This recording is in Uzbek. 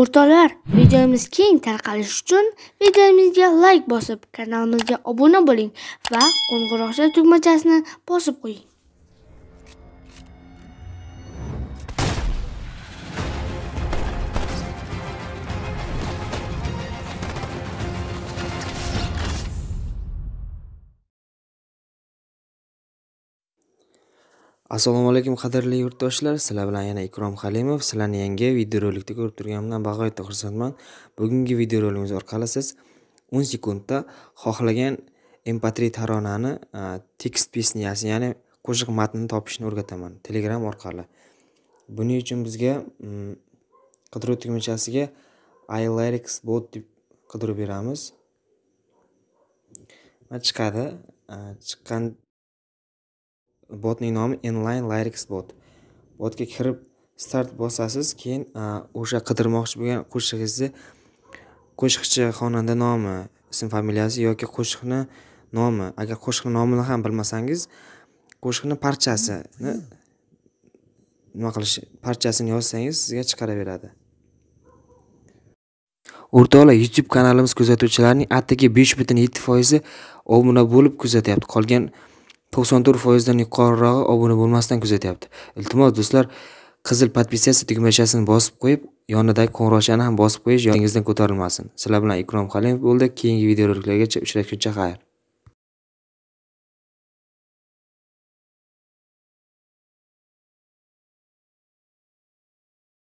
O'rtoqlar, videomiz keng tarqalishi uchun videomizga like bosib, kanalimizga obuna bo'ling va qo'ng'iroqcha tugmachasini bosib qo'ying. assalomu alaykum qadrli yurtdoshlar sizlar bilan yana ikrom halimov sizlarni yangi videorolikda ko'rib turganimdan bag'oyatda xursandman bugungi videorolikimiz orqali siz 10 sekundda xohlagan mp3 taronani tekst pesniyasi ya'ni qo'shiq matnini topishni o'rgataman telegram orqali buning uchun bizga mm, qidiruv tugmachasiga ilyrics bot deb qidiruv beramiz chiqadi chiqqan botning nomi inline lyrics bot botga kirib start bosasiz keyin o'sha qidirmoqchi bo'lgan qo'shig'ingizni qo'shiqchi xonanda nomi ism familiyasi yoki qo'shiqni nomi agar qo'shiqni nomini ham bilmasangiz qo'shiqni parchasini nima qilish parchasini yozsangiz sizga chiqaraveradi o'rtoqlar youtube kanalimiz kuzatuvchilarining atigi besh butun yetti foizi obuna bo'lib kuzatyapti qolgan to'qson to'rt foizdan yuqorirog'i obuna bo'lmasdan kuzatyapti iltimos do'stlar qizil podpisatsiya tugmachasini bosib qo'yib yonidagi qo'ng'iroqchani ham bosib qo'yish yodingizdan ko'tarilmasin sizlar bilan ikrom halimov bo'ldi keyingi videoroliklargacha uchrashguncha xayr